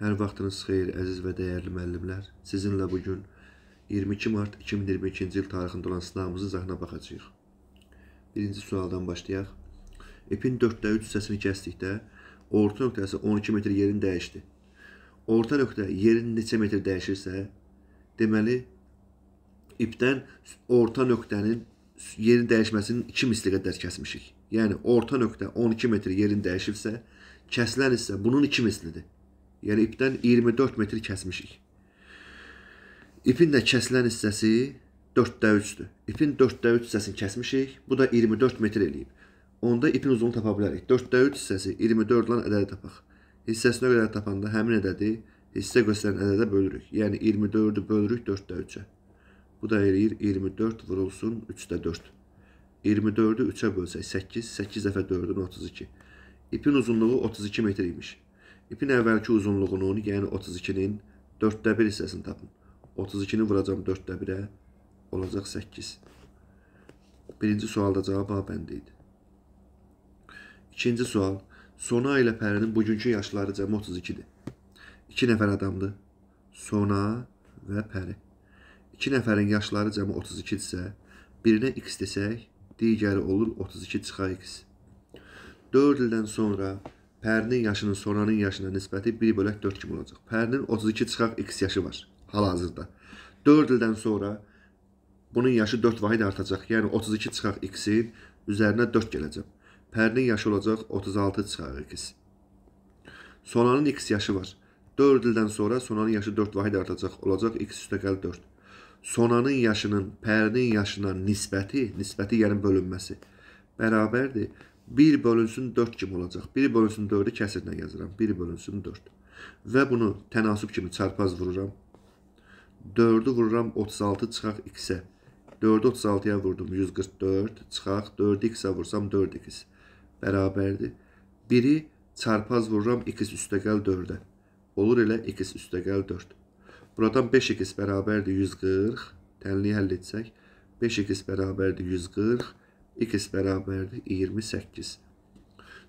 Hər vaxtınız xeyir, əziz və dəyərli müəllimlər. Sizinlə bu gün 22 mart 2022-ci il tarixində olan sınavımızın zahına baxacağıq. Birinci sualdan başlayaq. İpin 4-də 3 hissəsini kəsdikdə orta nöqtəsi 12 metr yerin dəyişdi. Orta nöqtə yerin neçə metr dəyişirsə, deməli ipdən orta nöqtənin yerin dəyişməsinin 2 misli qədər kəsmişik. Yəni orta nöqtə 12 metr yerin dəyişibsə, kəsilən isə bunun 2 mislidir. Yəni ipdən 24 metr kəsmişik. İpin də kəsilən hissəsi 4də 3-dür. İpin 4də 3 hissəsini kəsmişik. Bu da 24 metr eləyib. Onda ipin uzunluğunu tapa bilərik. 4də 3 hissəsi 24 olan ədədi tapaq. Hissəsinə qədər tapanda həmin ədədi hissə göstərən ədədə bölürük. Yəni 24-ü bölürük 4də 3-ə. Bu da eləyir 24 vurulsun 3də 4. 24-ü 3-ə bölsək 8, 8 dəfə 4-ün 32. İpin uzunluğu 32 metr imiş. İpin əvvəlki uzunluğunun, yəni 32-nin 4də 1 hissəsini tapın. 32-ni vuracam 4də 1-ə, olacaq 8. Birinci sualda cavab A bəndi idi. İkinci sual. Sona ilə Pərinin bugünkü yaşları cəmi 32-dir. İki nəfər adamdır. Sona və Pəri. İki nəfərin yaşları cəmi 32 isə, birinə x desək, digəri olur 32 çıxaq x. 4 ildən sonra Pərinin yaşının sonranın yaşına nisbəti 1 bölək 4 kimi olacaq. Pərinin 32 çıxaq x yaşı var hal-hazırda. 4 ildən sonra bunun yaşı 4 vahid artacaq. Yəni 32 çıxaq x-in üzərinə 4 gələcək. Pərinin yaşı olacaq 36 çıxaq x. Sonanın x yaşı var. 4 ildən sonra sonanın yaşı 4 vahid artacaq. Olacaq x üstəgəl 4. Sonanın yaşının pərinin yaşına nisbəti, nisbəti yəni bölünməsi bərabərdir 1 bölünsün 4 kimi olacaq. 1 bölünsün 4-ü kəsirlə yazıram. 1 bölünsün 4. Və bunu tənasüb kimi çarpaz vururam. 4-ü vururam 36 çıxaq x-ə. 4-ü 36-ya vurdum 144 çıxaq 4-ü x-ə vursam 4x bərabərdir. 1-i çarpaz vururam x üstəgəl 4-ə. Olur elə x üstəgəl 4. Buradan 5x bərabərdir 140. Tənliyi həll etsək 5x bərabərdir 140 x bərabərdir 28.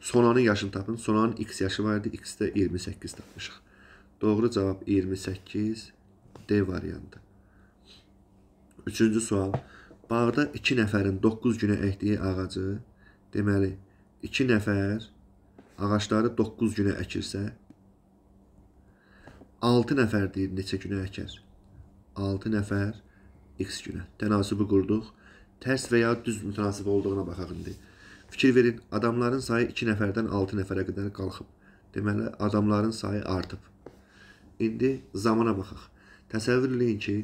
Sonanın yaşını tapın. Sonanın x yaşı var idi. X də 28 tapmışıq. Doğru cavab 28 D variantı. Üçüncü sual. Bağda 2 nəfərin 9 günə əkdiyi ağacı, deməli 2 nəfər ağacları 9 günə əkirsə, 6 nəfər deyir neçə günə əkər? 6 nəfər x günə. Tənasübü qurduq tərs və ya düz mütənasib olduğuna baxaq indi. Fikir verin, adamların sayı 2 nəfərdən 6 nəfərə qədər qalxıb. Deməli, adamların sayı artıb. İndi zamana baxaq. Təsəvvür eləyin ki,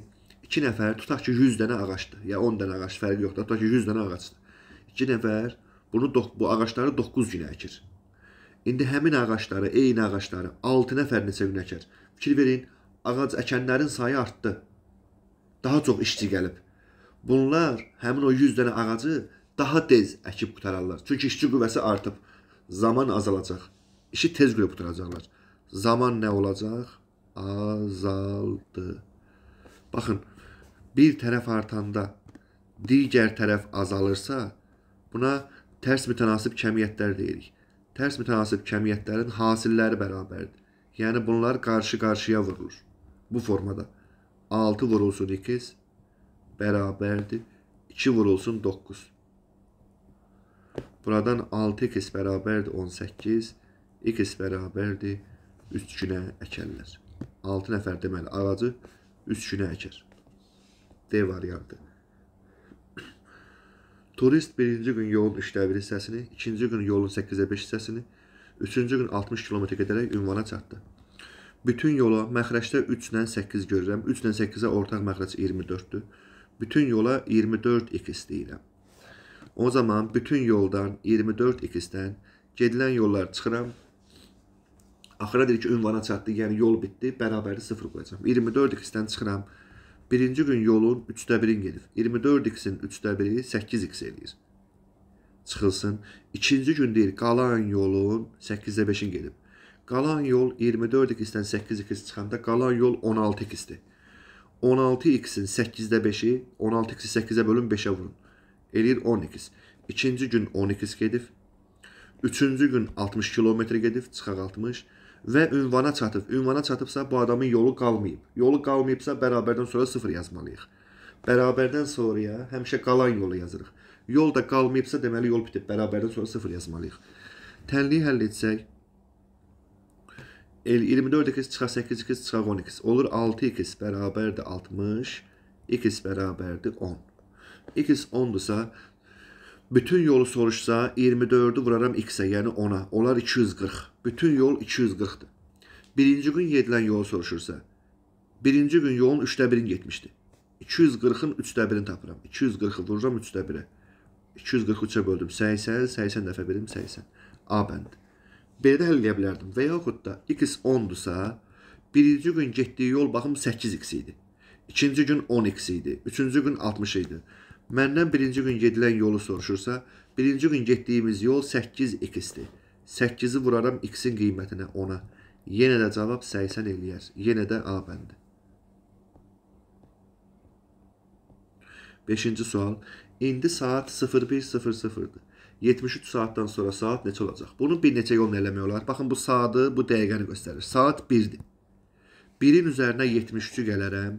2 nəfər, tutaq ki, 100 dənə ağacdır, ya 10 dənə ağac, fərqi yoxdur. Tutaq ki, 100 dənə ağacdır. 2 nəfər bunu bu ağacları 9 günə əkir. İndi həmin ağacları, eyni ağacları 6 nəfər neçə gün əkər? Fikir verin, ağac əkənlərin sayı artdı. Daha çox işçi gəlib. Bunlar həmin o 100 dənə ağacı daha tez əkib qutararlar. Çünki işçi qüvvəsi artıb, zaman azalacaq. İşi tez görüb qutaracaqlar. Zaman nə olacaq? Azaldı. Baxın, bir tərəf artanda digər tərəf azalırsa, buna tərs mütənasib kəmiyyətlər deyirik. Tərs mütənasib kəmiyyətlərin hasilləri bərabərdir. Yəni bunlar qarşı-qarşıya vurulur. Bu formada 6 vurulsun 2 bərabərdir. 2 vurulsun 9. Buradan 6x bərabərdir 18. x bərabərdir 3 günə əkərlər. 6 nəfər deməli ağacı 3 günə əkər. D variantı. Turist birinci gün yolun 3-də 1 hissəsini, ikinci gün yolun 8-ə 5 hissəsini, üçüncü gün 60 km gedərək ünvana çatdı. Bütün yola məxrəcdə 3-lə 8 görürəm. 3-lə 8-ə ortaq məxrəc 24-dür bütün yola 24x istəyirəm. O zaman bütün yoldan 24x-dən gedilən yollar çıxıram. Axıra deyir ki, ünvana çatdı, yəni yol bitdi, bərabəri 0 qoyacam. 24x-dən çıxıram. Birinci gün yolun 3də 1-in gedir. 24x-in 3də 1-i 8x eləyir. Çıxılsın. İkinci gün deyir, qalan yolun 8də 5-in gedib. Qalan yol 24x-dən 8x çıxanda qalan yol 16x-dir. 16x-in 8-də 5-i, 16x-i 8-ə bölün, 5-ə vurun. Eləyir 10x. İkinci gün 10x gedib. Üçüncü gün 60 kilometr gedib, çıxaq 60 və ünvana çatıb. Ünvana çatıbsa bu adamın yolu qalmayıb. Yolu qalmayıbsa bərabərdən sonra 0 yazmalıyıq. Bərabərdən sonraya həmişə qalan yolu yazırıq. Yol da qalmayıbsa deməli yol bitib. Bərabərdən sonra 0 yazmalıyıq. Tənliyi həll etsək 24x çıxa 8x çıxa 12x. Olur 6x bərabərdir 60, x bərabərdir 10. x 10-dursa, bütün yolu soruşsa 24-ü vuraram x-ə, yəni 10-a. Olar 240. Bütün yol 240-dır. Birinci gün yedilən yolu soruşursa, birinci gün yolun 3-də 1-in getmişdi. 240-ın 3-də 1-ini tapıram. 240-ı vururam 3-də 1-ə. 243-ə böldüm 80, 80 dəfə birim 80. A bəndi belə də həll edə bilərdim. Və yaxud da x 10-dusa, birinci gün getdiyi yol baxım 8x idi. İkinci gün 10x idi. Üçüncü gün 60 idi. Məndən birinci gün gedilən yolu soruşursa, birinci gün getdiyimiz yol 8x-dir. 8-i vuraram x-in qiymətinə 10-a. Yenə də cavab 80 eləyər. Yenə də A bəndi. Beşinci sual. İndi saat 01.00-dır. 73 saatdan sonra saat neçə olacaq? Bunu bir neçə yolla eləmək olar. Baxın, bu saatı, bu dəqiqəni göstərir. Saat 1-dir. 1-in üzərinə 73-ü gələrəm.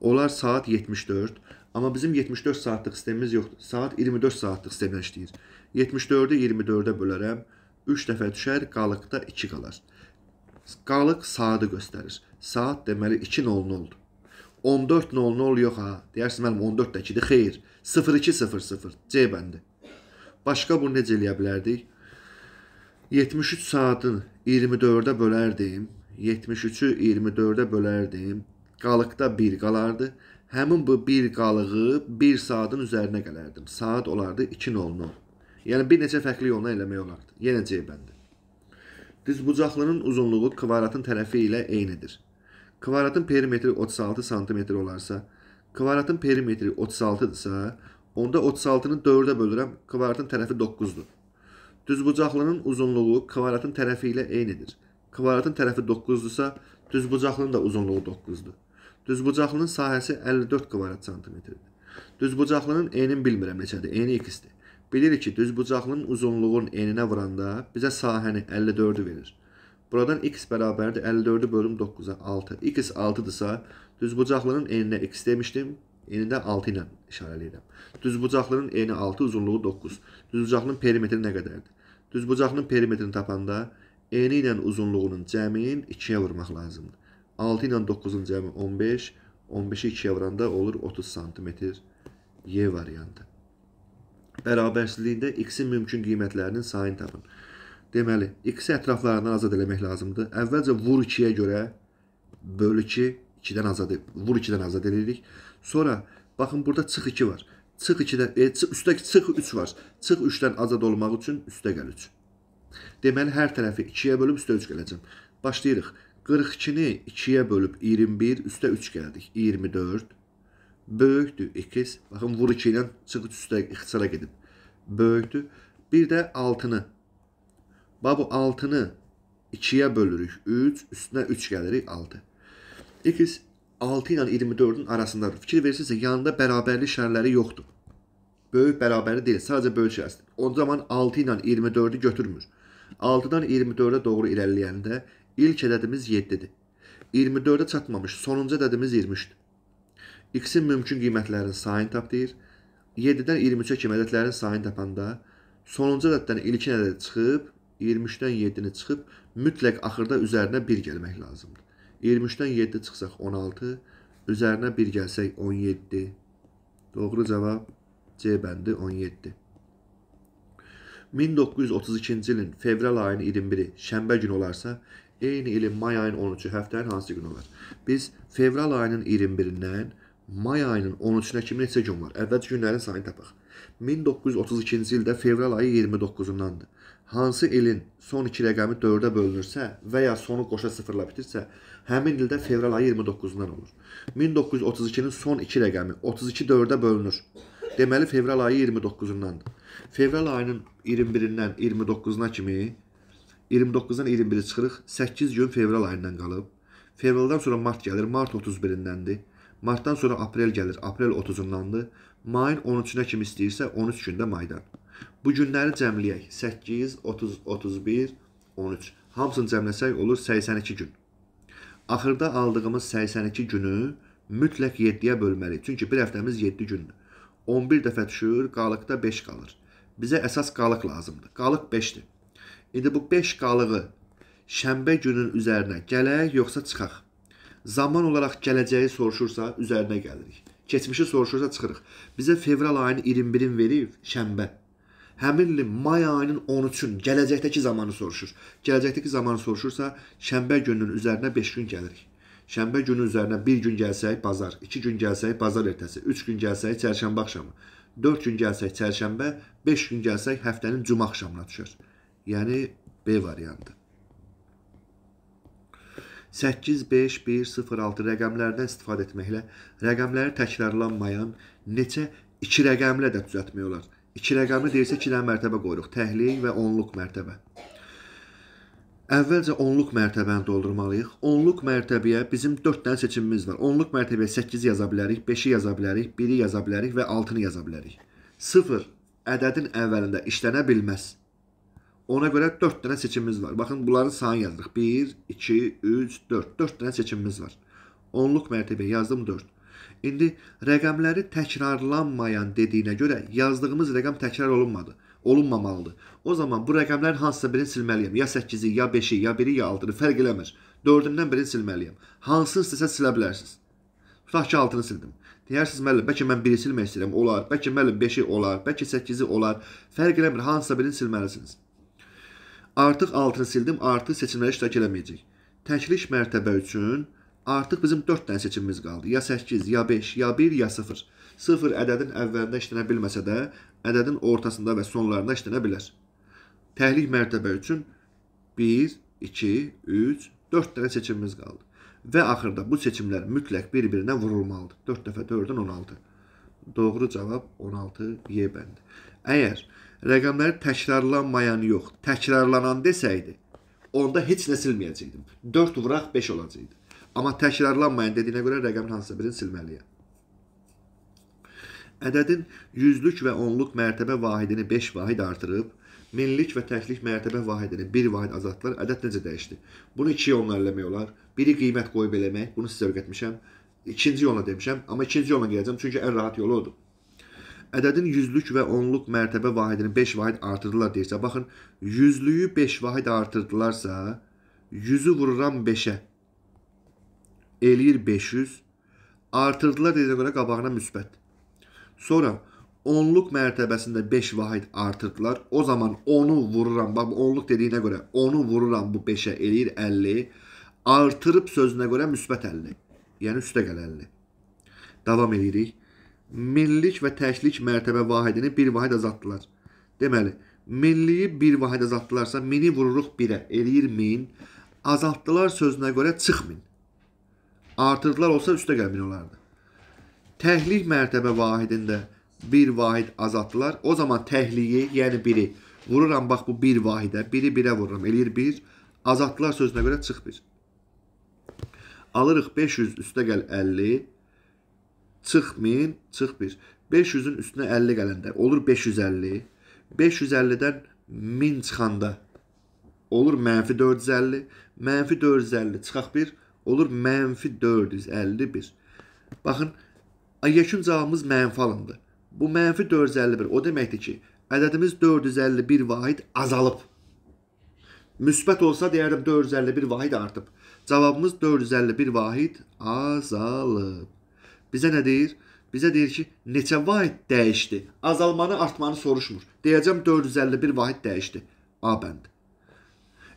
Olar saat 74. Amma bizim 74 saatlıq sistemimiz yoxdur. Saat 24 saatlıq sistemlə işləyir. 74-ü 24-ə bölərəm. 3 dəfə düşər, qalıqda 2 qalar. Qalıq saatı göstərir. Saat deməli 2.00-dur. 14.00 yox ha. Deyərsiniz mənim 14-dəkidir. Xeyr. 0200 C bəndi. Başqa bunu necə eləyə bilərdik? 73 saatın 24-ə bölərdim. 73-ü 24-ə bölərdim. Qalıqda 1 qalardı. Həmin bu 1 qalığı 1 saatın üzərinə gələrdim. Saat olardı 2.00. Yəni bir neçə fərqli yolla eləmək olardı. Yenə C bəndi. Düz bucaqlının uzunluğu kvadratın tərəfi ilə eynidir. Kvadratın perimetri 36 sm olarsa, kvadratın perimetri 36-dırsa, Onda 36-nı 4-ə bölürəm. Kvadratın tərəfi 9-dur. Düzbucaqlının uzunluğu kvadratın tərəfi ilə eynidir. Kvadratın tərəfi 9-dursa, düzbucaqlının da uzunluğu 9-dur. Düzbucaqlının sahəsi 54 kvadrat santimetrdir. Düzbucaqlının enin bilmirəm neçədir. Eni x-dir. Bilirik ki, düzbucaqlının uzunluğun eninə vuranda bizə sahəni 54-ü verir. Buradan x bərabərdir 54-ü bölüm 9-a 6. x 6-dırsa, düzbucaqlının eninə x demişdim. Eni də 6 ilə işarələyirəm. Düzbucaqlının eni 6, uzunluğu 9. Düzbucaqlının perimetri nə qədərdir? Düzbucaqlının perimetrini tapanda eni ilə uzunluğunun cəmin 2-yə vurmaq lazımdır. 6 ilə 9-un cəmi 15, 15-i 2-yə vuranda olur 30 sm Y variantı. Bərabərsizliyində x-in mümkün qiymətlərinin sayını tapın. Deməli, x-i ətraflarından azad eləmək lazımdır. Əvvəlcə vur 2-yə görə böl 2 2-dən azad vur 2-dən azad edirik. Sonra baxın burada çıx 2 var. Çıx 2-də e, çıx, üstdəki çıx 3 var. Çıx 3-dən azad olmaq üçün üstə gəl 3. Deməli hər tərəfi 2-yə bölüb üstə 3 gələcəm. Başlayırıq. 42-ni 2-yə bölüb 21, üstə 3 gəldik. 24 böyükdür 2x. Baxın vur 2 ilə çıx üstə ixtisara gedib. Böyükdür. Bir də 6-nı. Bax bu 6-nı 2-yə bölürük 3, üstünə 3 gəlirik 6. İkis 6 ilə 24-ün arasındadır. Fikir verirsinizsə, yanında bərabərlik şərləri yoxdur. Böyük bərabəri deyil, sadəcə böyük şərsi. O zaman 6 ilə 24-ü götürmür. 6-dan 24-ə doğru irəliləyəndə ilk ədədimiz 7-dir. 24-ə çatmamış sonuncu ədədimiz 23-dür. X-in mümkün qiymətlərinin sayını tap deyir. 7-dən 23-ə kimi ədədlərin sayını tapanda sonuncu ədəddən ilkin ədəd çıxıb, 23-dən 7-ni çıxıb mütləq axırda üzərinə 1 gəlmək lazımdır. 23-dən 7 çıxsaq 16, üzərinə 1 gəlsək 17. Doğru cavab C bəndi 17. 1932-ci ilin fevral ayının 21-i şənbə günü olarsa, eyni ilin may ayının 13-ü həftənin hansı günü olar? Biz fevral ayının 21-dən may ayının 13-nə kimi neçə gün var? Əvvəlcə günlərin sayını tapaq. 1932-ci ildə fevral ayı 29-undandır hansı ilin son 2 rəqəmi 4-ə bölünürsə və ya sonu qoşa sıfırla bitirsə, həmin ildə fevral ayı 29-dan olur. 1932-nin son 2 rəqəmi 32 4-ə bölünür. Deməli fevral ayı 29-undandır. Fevral ayının 21-dən 29-una kimi 29-dan 21-i çıxırıq. 8 gün fevral ayından qalıb. Fevraldan sonra mart gəlir. Mart 31-dəndir. Martdan sonra aprel gəlir. Aprel 30-undandır. Mayın 13-nə kimi istəyirsə 13 gündə maydan. Bu günləri cəmləyək. 8, 30, 31, 13. Hamısını cəmləsək olur 82 gün. Axırda aldığımız 82 günü mütləq 7-yə bölməliyik. Çünki bir həftəmiz 7 gündür. 11 dəfə düşür, qalıqda 5 qalır. Bizə əsas qalıq lazımdır. Qalıq 5-dir. İndi bu 5 qalığı şənbə günün üzərinə gələk, yoxsa çıxaq? Zaman olaraq gələcəyi soruşursa, üzərinə gəlirik. Keçmişi soruşursa, çıxırıq. Bizə fevral ayının 21-in verib şənbə həmin ilin may ayının 13-ün gələcəkdəki zamanı soruşur. Gələcəkdəki zamanı soruşursa, şənbə gününün üzərinə 5 gün gəlirik. Şənbə günü üzərinə 1 gün gəlsək bazar, 2 gün gəlsək bazar ertəsi, 3 gün gəlsək çərşənbə axşamı, 4 gün gəlsək çərşənbə, 5 gün gəlsək həftənin cümə axşamına düşür. Yəni B variantı. 850106 rəqəmlərdən istifadə etməklə rəqəmləri təkrarlanmayan neçə iki rəqəmlə də düzəltmək olar. 2 rəqəmli deyirsə 2-dən mərtəbə qoyuruq. Təhliy və onluq mərtəbə. Əvvəlcə onluq mərtəbəni doldurmalıyıq. Onluq mərtəbəyə bizim 4 dənə seçimimiz var. Onluq mərtəbəyə 8 yaza bilərik, 5-i yaza bilərik, 1-i yaza bilərik və 6-nı yaza bilərik. 0 ədədin əvvəlində işlənə bilməz. Ona görə 4 dənə seçimimiz var. Baxın, bunların sayını yazırıq. 1, 2, 3, 4. 4 dənə seçimimiz var. Onluq mərtəbəyə yazdım 4. İndi rəqəmləri təkrarlanmayan dediyinə görə yazdığımız rəqəm təkrar olunmadı. Olunmamalıdır. O zaman bu rəqəmlərin hansısa birini silməliyəm. Ya 8-i, ya 5-i, ya 1-i, ya 6-ını fərq eləmir. 4-ündən birini silməliyəm. Hansını istəsə silə bilərsiniz. Tutaq ki, 6-ını sildim. Deyərsiniz müəllim, bəlkə mən 1-i silmək istəyirəm, olar. Bəlkə müəllim 5-i olar, bəlkə 8-i olar. Fərq eləmir, hansısa birini silməlisiniz. Artıq 6-ını sildim, artıq seçimlərə iştirak eləməyəcək. Təklik mərtəbə üçün Artıq bizim 4 dənə seçimimiz qaldı. Ya 8, ya 5, ya 1, ya 0. 0 ədədin əvvəlində işlənə bilməsə də, ədədin ortasında və sonlarında işlənə bilər. Təhlil mərtəbə üçün 1, 2, 3, 4 dənə seçimimiz qaldı. Və axırda bu seçimlər mütləq bir-birinə vurulmalıdır. 4 dəfə 4-dən 16. Doğru cavab 16 Y bəndi. Əgər rəqəmləri təkrarlanmayan yox, təkrarlanan desəydi, onda heç nə silməyəcəkdim. 4 vuraq 5 olacaqdı. Amma təkrarlanmayan dediyinə görə rəqəmin hansısa birini silməliyəm. Ədədin yüzlük və onluq mərtəbə vahidini 5 vahid artırıb, minlik və təklik mərtəbə vahidini 1 vahid azaltdılar. Ədəd necə dəyişdi? Bunu iki yolla eləmək olar. Biri qiymət qoyub eləmək, bunu sizə öyrətmişəm. İkinci yolla demişəm, amma ikinci yolla gələcəm, çünki ən rahat yolu odur. Ədədin yüzlük və onluq mərtəbə vahidini 5 vahid artırdılar deyirsə, baxın, yüzlüyü 5 vahid artırdılarsa, yüzü vururam 5-ə eləyir 500. Artırdılar dediyinə görə qabağına müsbət. Sonra onluq mərtəbəsində 5 vahid artırdılar. O zaman 10-u vururam. Bax onluq dediyinə görə 10-u vururam bu 5-ə eləyir 50. Artırıb sözünə görə müsbət 50. Yəni üstəgəl 50. Davam edirik. Millilik və təklik mərtəbə vahidini 1 vahid azaltdılar. Deməli, milliyi 1 vahid azaltdılarsa, mini vururuq 1-ə, eləyir 1000. Azaltdılar sözünə görə çıx 1000. Artırdılar olsa üstə gəlmin olardı. Təhlih mərtəbə vahidində bir vahid azaltdılar. O zaman təhliyi, yəni biri vururam bax bu bir vahidə, biri birə vururam, eləyir bir. Azaltdılar sözünə görə çıx bir. Alırıq 500 üstə gəl 50. Çıx 1000, çıx 1. 500-ün üstünə 50 gələndə olur 550. 550-dən 1000 çıxanda olur mənfi 450. Mənfi 450 çıxaq 1 olur mənfi 451. Baxın, yekun cavabımız mənfi alındı. Bu mənfi 451 o deməkdir ki, ədədimiz 451 vahid azalıb. Müsbət olsa deyərdim 451 vahid artıb. Cavabımız 451 vahid azalıb. Bizə nə deyir? Bizə deyir ki, neçə vahid dəyişdi? Azalmanı, artmanı soruşmur. Deyəcəm 451 vahid dəyişdi. A bəndi.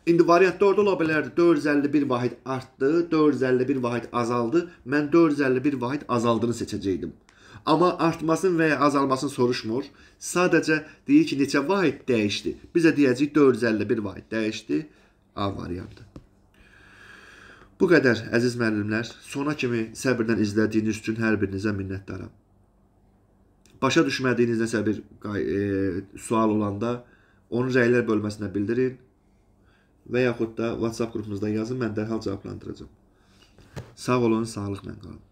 İndi variantda ola bilərdi. 451 vahid artdı, 451 vahid azaldı. Mən 451 vahid azaldığını seçəcəydim. Amma artmasın və ya azalmasın soruşmur. Sadəcə deyir ki, neçə vahid dəyişdi. Bizə deyəcək 451 vahid dəyişdi. A variantı. Bu qədər əziz müəllimlər. Sona kimi səbirdən izlədiyiniz üçün hər birinizə minnətdaram. Başa düşmədiyiniz nəsə bir e, sual olanda onu rəylər bölməsinə bildirin və yaxud da WhatsApp qrupumuzdan yazın, mən dərhal cavablandıracağam. Sağ olun, sağlıqla qalın.